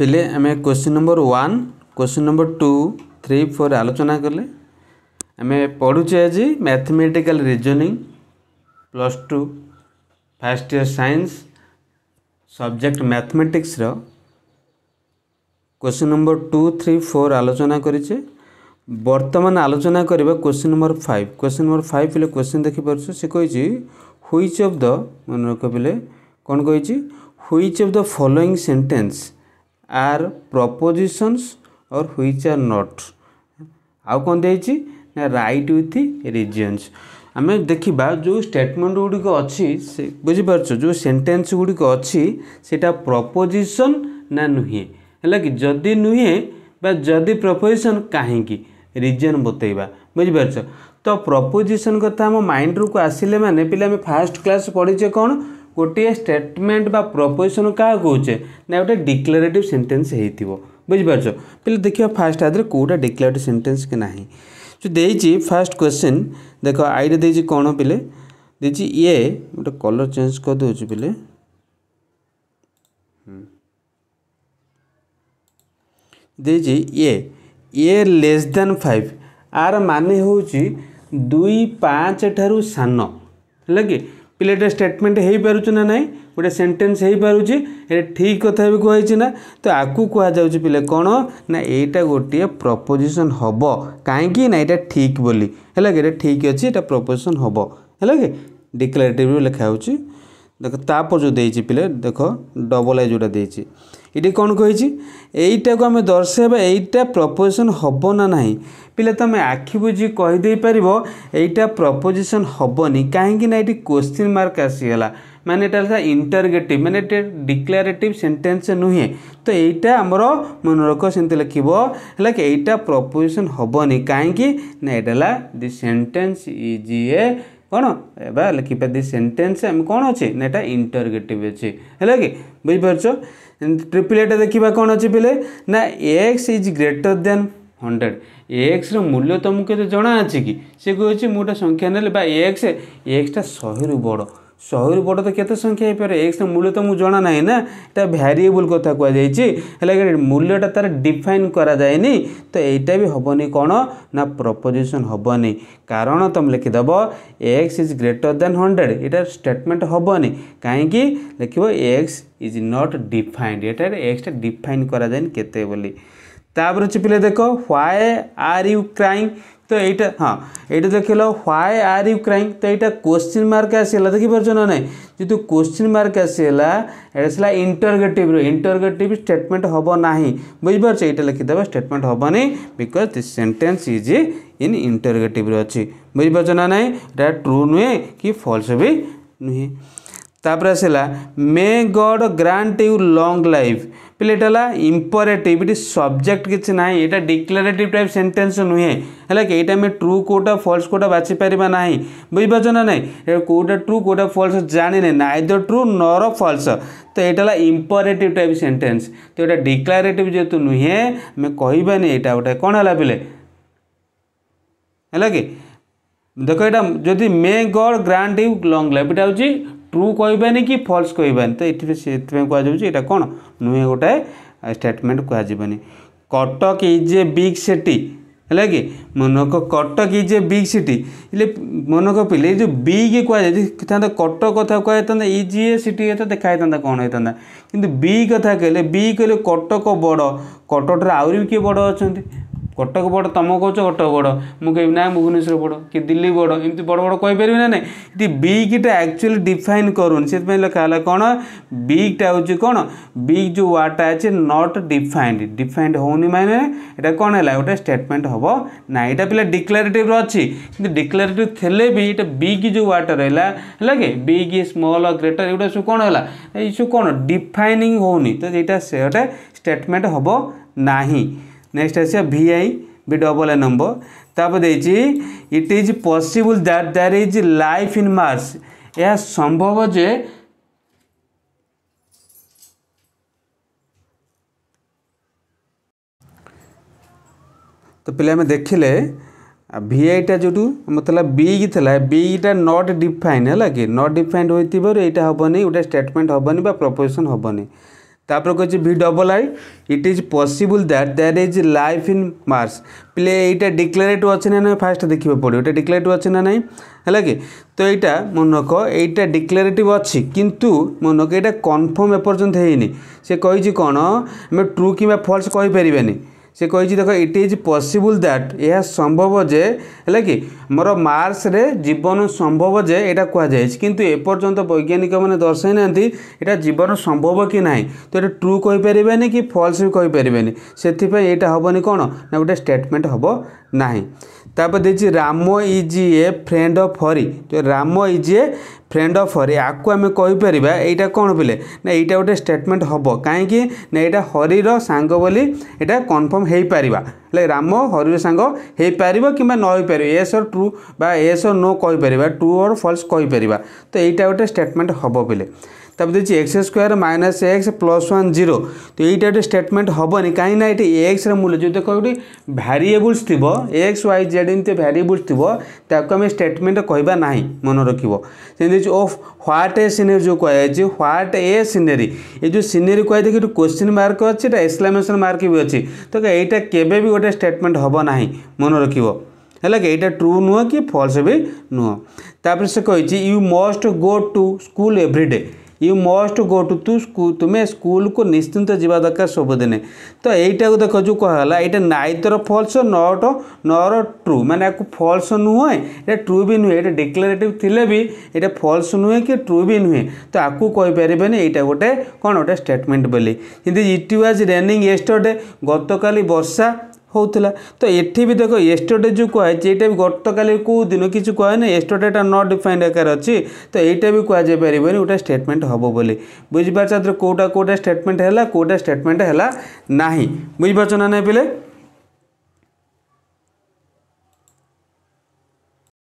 ପିଲେ ଆମେ question number one question number two three four আলোচনা কলে আমি পড়ুছে আজি mathematical reasoning plus two first year science subject ম্যাথমেটিক্সর question number two three four আলোচনা করেছে বর্তমান আলোচনা করা question number five question number five পিলে কোশ্চিন দেখিপারছ সে কইছি হুইচ অফ দ মনে রখ পিলে কোণ কইছি which of the following sentence are propositions और ହ୍ୱିଚ୍ ଆର୍ ନଟ୍ ଆଉ କ'ଣ ଦେଇଛି ନା ରାଇଟ୍ ୱିଥ୍ ରିଜିଅନ୍ସ ଆମେ ଦେଖିବା ଯେଉଁ ଷ୍ଟେଟମେଣ୍ଟ ଗୁଡ଼ିକ ଅଛି ସେ ବୁଝିପାରୁଛ ଯେଉଁ ସେଣ୍ଟେନ୍ସ ଗୁଡ଼ିକ ଅଛି ସେଇଟା ପ୍ରପୋଜିସନ୍ ନା ନୁହେଁ ହେଲା କି ଯଦି ନୁହେଁ ବା ଯଦି ପ୍ରପୋଜିସନ୍ କାହିଁକି ରିଜନ୍ ବତେଇବା ବୁଝିପାରୁଛ ତ ପ୍ରପୋଜିସନ୍ କଥା ଆମ ମାଇଣ୍ଡକୁ ଆସିଲେ ମାନେ ପିଲା ଆମେ ଫାର୍ଷ୍ଟ କ୍ଲାସ୍ ପଢ଼ିଛେ କ'ଣ गोटे स्टेटमेंट बा प्रपोजिशन क्या कहे ना गोटे डिक्लेरेटिव सेन्टेन्स हो बुझिपार पे देख फास्ट हाथ में कौटा डिक्लेरेटिव सेन्टेन्स कि ना जो दे फास्ट क्वेश्चन देख आईटे कौन पे ये गोटे कलर चेंज कर दूसरे पे ये लेस देन फाइव आर मान हूँ दुई पाँच ठारू सान है कि ପିଲାଟା ଷ୍ଟେଟମେଣ୍ଟ ହୋଇପାରୁଛି ନା ନାହିଁ ଗୋଟେ ସେଣ୍ଟେନ୍ସ ହୋଇପାରୁଛି ଏଇଟା ଠିକ୍ କଥା ବି କୁହାଯାଇଛି ନା ତ ଆକୁ କୁହାଯାଉଛି ପିଲା କ'ଣ ନା ଏଇଟା ଗୋଟିଏ ପ୍ରପୋଜିସନ୍ ହେବ କାହିଁକି ନା ଏଇଟା ଠିକ୍ ବୋଲି ହେଲା କି ଏଇଟା ଠିକ୍ ଅଛି ଏଇଟା ପ୍ରପୋଜିସନ୍ ହେବ ହେଲା କି ଡିକ୍ଲାରେଟିଭ୍ ଲେଖା ହେଉଛି ଦେଖ ତାପରେ ଯେଉଁ ଦେଇଛି ପିଲା ଦେଖ ଡବଲ୍ ଆଇ ଯେଉଁଟା ଦେଇଛି ଏଠି କ'ଣ କହିଛି ଏଇଟାକୁ ଆମେ ଦର୍ଶାଇବା ଏଇଟା ପ୍ରପୋଜିସନ୍ ହେବ ନା ନାହିଁ ପିଲା ତୁମେ ଆଖି ବୁଝି କହିଦେଇପାରିବ ଏଇଟା ପ୍ରପୋଜିସନ୍ ହେବନି କାହିଁକି ନା ଏଠି କ୍ୱେଶ୍ଚିନ୍ ମାର୍କ ଆସିଗଲା ମାନେ ଏଇଟା ହେଲା ଇଣ୍ଟରଗେଟିଭ୍ ମାନେ ଏଇଟା ଡିକ୍ଲାରେଟିଭ୍ ସେଣ୍ଟେନ୍ସ ନୁହେଁ ତ ଏଇଟା ଆମର ମନେ ରଖ ସେମିତି ଲେଖିବ ହେଲା କି ଏଇଟା ପ୍ରପୋଜିସନ୍ ହେବନି କାହିଁକି ନା ଏଇଟା ହେଲା ଦି ସେଣ୍ଟେନ୍ସ ଇଜ୍ ଏ କ'ଣ ଏବେ ଲେଖିବା ଦି ସେଣ୍ଟେନ୍ସ ଆମେ କ'ଣ ଅଛି ନା ଏଇଟା ଇଣ୍ଟରଗେଟିଭ୍ ଅଛି ହେଲା କି ବୁଝିପାରୁଛ ଟ୍ରିପଲ୍ ଏଟା ଦେଖିବା କ'ଣ ଅଛି ପିଲେ ନା X is greater than hundred ଏକ୍ସର ମୂଲ୍ୟ ତୁମକୁ କେତେ ଜଣା ଅଛି କି ସେ କହୁଛି ମୁଁ ଗୋଟେ ସଂଖ୍ୟା ନେଲେ ବା ଏକ୍ସ ଏକ୍ସଟା ଶହେରୁ ବଡ଼ ଶହେରୁ ବଡ଼ ତ କେତେ ସଂଖ୍ୟା ହେଇପାରେ ଏକ୍ସର ମୂଲ୍ୟ ତ ମୁଁ ଜଣା ନାହିଁ ନା ଏଇଟା ଭ୍ୟାରିଏବୁଲ୍ କଥା କୁହାଯାଇଛି ହେଲେ ମୂଲ୍ୟଟା ତା'ର ଡିଫାଇନ୍ କରାଯାଏନି ତ ଏଇଟା ବି ହେବନି କ'ଣ ନା ପ୍ରପୋଜିସନ୍ ହେବନି କାରଣ ତୁମେ ଲେଖିଦେବ X is greater than hundred ଏଇଟା ଷ୍ଟେଟମେଣ୍ଟ ହେବନି କାହିଁକି ଲେଖିବ ଏକ୍ସ ଇଜ୍ ନଟ୍ ଡିଫାଇନ୍ଡ ଏଠାରେ ଏକ୍ସଟା ଡିଫାଇନ୍ କରାଯାଏନି କେତେ ବୋଲି ତାପରେ ଅଛି ପିଲା ଦେଖ ହ୍ୱାଏ ଆର୍ ୟୁ କ୍ରାଇମ୍ তো এইটা হ্যাঁ এইটা দেখল হোয়াই আর ইউ ক্রাইং তো এইটা কোশ্চিন মার্ক আসিলা দেখিপারছ না নাই যেহেতু কোশ্চিন মার্ক আসিলা এটা ছিল ইন্টরগেটিভ ইন্টরগেটিভ স্টেটমেন্ট হব না বুঝিপারছ এইটা লিখিদেবা স্টেটমেন্ট হবনি because this sentence is in interrogative অছি বুঝিপারছ না নাই এটা ট্রু নুহে কি ফলস বি নুহে তাপরে আসিলা may God grant you long life ପିଲେ ଏଇଟା ହେଲା ଇମ୍ପରେଟିଭ୍ ଏଠି ସବଜେକ୍ଟ କିଛି ନାହିଁ ଏଇଟା ଡିକ୍ଲାରେଟିଭ୍ ଟାଇପ୍ ସେଣ୍ଟେନ୍ସ ନୁହେଁ ହେଲା କି ଏଇଟା ଆମେ ଟ୍ରୁ କେଉଁଟା ଫଲ୍ସ କେଉଁଟା ବାଛିପାରିବା ନାହିଁ ବୁଝିପାରୁଛ ନା ନାହିଁ କେଉଁଟା ଟ୍ରୁ କେଉଁଟା ଫଲ୍ସ ଜାଣିନେ ନାଇଦର ଟ୍ରୁ ନର ଫଲ୍ସ ତ ଏଇଟା ହେଲା ଇମ୍ପରେଟିଭ୍ ଟାଇପ୍ ସେଣ୍ଟେନ୍ସ ତ ଏଇଟା ଡିକ୍ଲାରେଟିଭ୍ ଯେହେତୁ ନୁହେଁ ଆମେ କହିବାନି ଏଇଟା ଗୋଟେ କ'ଣ ହେଲା ପିଲେ ହେଲା କି ଦେଖ ଏଇଟା ଯଦି ମେ ଗଡ଼ ଗ୍ରାଣ୍ଡ ୟୁ ଲଙ୍ଗ୍ ଲାଇଫ୍ ଏଇଟା ହେଉଛି ট্রু কহবানি কি ফলস কহবানি তো এটি সেইপাই কুযাচ্ছে এটা কোণ নুহে গোটায়ে স্টেটমেন্ট কুযাবনি Cuttack is a big city ହେଲା କି ମନକ Cuttack is a big city ହେଲେ ମନକ ପିଲେ ଏ ଯେଉଁ ବିଗ୍ କୁହାଯାଏ ଥାନ୍ତା କଟକ କଥା କୁହାଯାଇଥାନ୍ତା ଇଜ୍ ଏ ସିଟି ହେଇଥା ଦେଖା ହେଇଥାନ୍ତା କ'ଣ ହେଇଥାନ୍ତା କିନ୍ତୁ ବି କଥା କହିଲେ ବି କହିଲେ କଟକ ବଡ଼ କଟକଠାରୁ ଆହୁରି ବି କିଏ ବଡ଼ ଅଛନ୍ତି କଟକ ବଡ଼ ତୁମ କହୁଛ କଟକ ବଡ଼ ମୁଁ କହିବି ନା ଭୁବନେଶ୍ୱର ବଡ଼ କି ଦିଲ୍ଲୀ ବଡ଼ ଏମିତି ବଡ଼ ବଡ଼ କହିପାରିବି ନା ନାହିଁ ଏଠି ବିଗ୍ଟା ଆକ୍ଚୁଆଲି ଡିଫାଇନ୍ କରୁନି ସେଥିପାଇଁ ଲେଖା ହେଲା କ'ଣ ବିଗ୍ଟା ହେଉଛି କ'ଣ ବିଗ୍ ଯେଉଁ ୱାର୍ଡ଼ଟା ଅଛି ନଟ୍ ଡିଫାଇଣ୍ଡ ଡିଫାଇଣ୍ଡ ହେଉନି ମାନେ ଏଇଟା କ'ଣ ହେଲା ଗୋଟେ ଷ୍ଟେଟମେଣ୍ଟ ହେବ ନା ଏଇଟା ପିଲା ଡିକ୍ଲାରେଟିଭ୍ର ଅଛି କିନ୍ତୁ ଡିକ୍ଲାରେଟିଭ୍ ଥିଲେ ବି ଏଇଟା ବିଗ୍ ଯେଉଁ ୱାର୍ଡ଼ଟା ରହିଲା ହେଲା କି ବିଗ୍ ସ୍ମଲ୍ ଗ୍ରେଟର ଏଗୁଡ଼ା ସବୁ କ'ଣ ହେଲା ଏଇ ସବୁ କ'ଣ ଡିଫାଇନିଂ ହେଉନି ତ ଏଇଟା ସେ ଗୋଟେ ଷ୍ଟେଟମେଣ୍ଟ ହେବ ନାହିଁ ନେକ୍ସଟ ଆସିବ V I B double N ହବ ତାପରେ ଦେଇଛି it is possible that there is life in Mars ଏହା ସମ୍ଭବ ଯେ ତ ପିଲାମାନେ ଦେଖିଲେ ଭି ଆଇଟା ଯେଉଁଠୁ ମତଲବ ବିଇକି ଥିଲା ବିଇଟା ନଟ୍ ଡିଫାଇନ୍ ହେଲା କି ନଟ୍ ଡିଫାଇନ୍ ହୋଇଥିବାରୁ ଏଇଟା ହେବନି ଗୋଟେ ଷ୍ଟେଟମେଣ୍ଟ ହେବନି ବା ପ୍ରପୋଜିସନ୍ ହେବନି তারপর কইছে V double I it is possible that there is life in Mars পিলে এইটা ডিক্লারেটিভ আছে না নয় ফার্স্ট দেখবে পড়িব এটা ডিক্লারেটিভ আছে না নাই হ্যাঁ কি তো এইটা মনে রখ এইটা ডিক্লারেটিভ অছি কিন্তু মনে রখ এটা কনফর্ম এপর্যন্ত হয়নি সে কইছি কোণ আমি ট্রু কিংবা ফলস কইপারিবানি ସେ କହିଛି ଦେଖ ଇଟ୍ ଇଜ୍ ପସିବୁଲ୍ ଦ୍ୟାଟ୍ ଏହା ସମ୍ଭବ ଯେ ହେଲା କି ମୋର ମାର୍ସରେ ଜୀବନ ସମ୍ଭବ ଯେ ଏଇଟା କୁହାଯାଇଛି କିନ୍ତୁ ଏପର୍ଯ୍ୟନ୍ତ ବୈଜ୍ଞାନିକମାନେ ଦର୍ଶାଇ ନାହାନ୍ତି ଏଇଟା ଜୀବନ ସମ୍ଭବ କି ନାହିଁ ତ ଏଇଟା ଟ୍ରୁ କହିପାରିବେନି କି ଫଲ୍ସ ବି କହିପାରିବେନି ସେଥିପାଇଁ ଏଇଟା ହେବନି କ'ଣ ନା ଗୋଟେ ଷ୍ଟେଟମେଣ୍ଟ ହେବ ନାହିଁ ତାପରେ ଦେଇଛି Ram is a friend of Hari Ram is a friend of Hari ଆକୁ ଆମେ କହିପାରିବା ଏଇଟା କ'ଣ ପିଲେ ନା ଏଇଟା ଗୋଟେ ଷ୍ଟେଟମେଣ୍ଟ ହେବ କାହିଁକି ନା ଏଇଟା ହରିର ସାଙ୍ଗ ବୋଲି ଏଇଟା କନଫର୍ମ ହୋଇପାରିବା ହେଲେ ରାମ ହରିର ସାଙ୍ଗ ହୋଇପାରିବ କିମ୍ବା ନ ହୋଇପାରିବ ଏସ୍ ଅର୍ ଟ୍ରୁ ବା ଏସ୍ ଅର୍ ନୋ କହିପାରିବା ଟ୍ରୁ ଅର୍ ଫଲ୍ସ କହିପାରିବା ତ ଏଇଟା ଗୋଟେ ଷ୍ଟେଟମେଣ୍ଟ ହେବ ପିଲେ তারপর দিয়েছি X square minus X plus one zero তো এইটা গোটে স্টেটমেন্ট হবনি কিনা এটি এক্সর মূল্য যদি দেখ গোটে ভ্যারিয়েবলস থিব এক্স ওয়াই জেড এমনি ভ্যারিয়েবলস থিব তাকে আমি স্টেটমেন্ট কহবা না মনে রাখব same of what a scenery যে কুযাইছে হোয়াট এ সিনেরি এই যে সিনেরি কুযাইছে এটি কোশ্চিন মার্ক অছে এটা এক্সক্লামেসন মার্ক বি অছে তো এইটা কেবে বি গোটে স্টেটমেন্ট হব না মনে রাখব ହେଲା କି ଏଇଟା ଟ୍ରୁ ନୁହଁ କି ଫଲ୍ସ ବି ନୁହଁ ତାପରେ ସେ କହିଛି you must go to school everyday you must go to ତୁ ତୁମେ ସ୍କୁଲକୁ ନିଶ୍ଚିନ୍ତ ଯିବା ଦରକାର ସବୁଦିନେ ତ ଏଇଟାକୁ ଦେଖ ଯେଉଁ କୁହାଗଲା ଏଇଟା ନାଇଦର ଫଲ୍ସ ନଟ ନର ଟ୍ରୁ ମାନେ ଆକୁ ଫଲ୍ସ ନୁହେଁ ଏଇଟା ଟ୍ରୁ ବି ନୁହେଁ ଏଇଟା ଡିକ୍ଲାରେଟିଭ୍ ଥିଲେ ବି ଏଇଟା ଫଲ୍ସ ନୁହେଁ କି ଟ୍ରୁ ବି ନୁହେଁ ତ ଆକୁ କହିପାରିବେନି ଏଇଟା ଗୋଟେ କ'ଣ ଗୋଟେ ଷ୍ଟେଟମେଣ୍ଟ ବୋଲି ଯେମିତି ଇଟ୍ ୱାଜ୍ ରେନିଂ ଏଷ୍ଟରଡେ ଗତକାଲି ବର୍ଷା होता तो ये भी देख एस्टोडे जो कहुए यहाँ गत काली दिन किसी कहे एस्टोडेटा न डिफाइंड आकार अच्छी तो यहाँ भी कह गोटे स्टेटमेंट हम बोली बुझीपार कौटा कौटा स्टेटमेंट है कौटा स्टेटमेंट है ना बुझीपार ना पिले